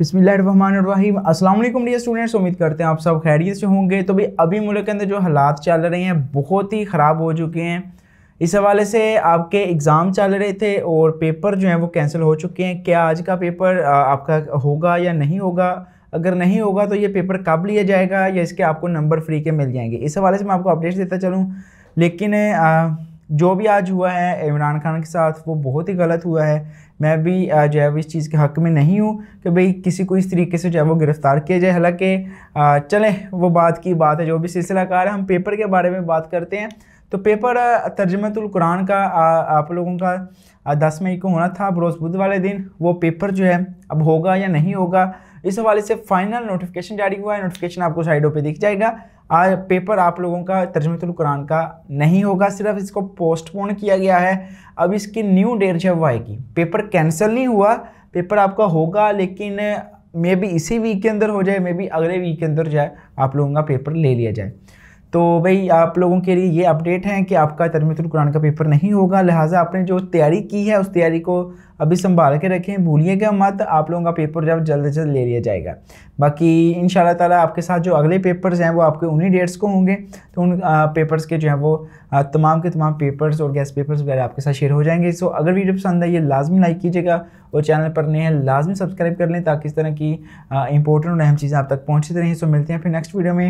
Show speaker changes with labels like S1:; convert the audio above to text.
S1: बिसमीम अस्सलाम वालेकुम डियर स्टूडेंट्स उम्मीद करते हैं आप सब खैरियत से होंगे तो भाई अभी मुल्क के अंदर जो हालात चल रहे हैं बहुत ही ख़राब हो चुके हैं इस हवाले से आपके एग्ज़ाम चल रहे थे और पेपर जो है वो कैंसिल हो चुके हैं क्या आज का पेपर आपका होगा या नहीं होगा अगर नहीं होगा तो ये पेपर कब लिया जाएगा या इसके आपको नंबर फ्री के मिल जाएंगे इस हवाले से मैं आपको अपडेट्स देता चलूँ लेकिन आ, जो भी आज हुआ है इमरान खान के साथ वो बहुत ही गलत हुआ है मैं भी जो है वो इस चीज़ के हक़ में नहीं हूँ कि भाई किसी को इस तरीके से जो है वो गिरफ़्तार किया जाए हालांकि चलें वो बात की बात है जो भी सिलसिलाकार है हम पेपर के बारे में बात करते हैं तो पेपर तर्जमतुल कुरान का आ, आप लोगों का दस मई को होना था बरोज़ बुध वाले दिन वो पेपर जो है अब होगा या नहीं होगा इस हवाले से फाइनल नोटिफिकेशन जारी हुआ है नोटिफिकेशन आपको साइडों पे दिख जाएगा आज पेपर आप लोगों का तर्जमतुल कुरान का नहीं होगा सिर्फ इसको पोस्टपोन किया गया है अब इसकी न्यू डेट जो है वो आएगी पेपर कैंसिल नहीं हुआ पेपर आपका होगा लेकिन मे बी इसी वीक के अंदर हो जाए मे बी अगले वीक के अंदर जो है आप लोगों का पेपर ले लिया जाए तो भाई आप लोगों के लिए ये अपडेट है कि आपका तरमीतुल कुरान का पेपर नहीं होगा लिहाजा आपने जो तैयारी की है उस तैयारी को अभी संभाल के रखें भूलिएगा मत आप लोगों का पेपर जब जल्द से जल्द ले लिया जाएगा बाकी इन ताला आपके साथ जो अगले पेपर्स हैं वो आपके उन्हीं डेट्स को होंगे तो उन पेपर्स के जो हैं वो तमाम के तमाम पेपर्स और गैस पेपर्स वगैरह आपके साथ शेयर हो जाएंगे सो अगर वीडियो पसंद आई ये लाजमी लाइक कीजिएगा और चैनल पर नए हैं लाजमी सब्सक्राइब कर लें ताकि इस तरह की इंपॉर्टेंट और अहम चीज़ें आप तक पहुँचती रहें सो मिलते हैं फिर नेक्स्ट वीडियो में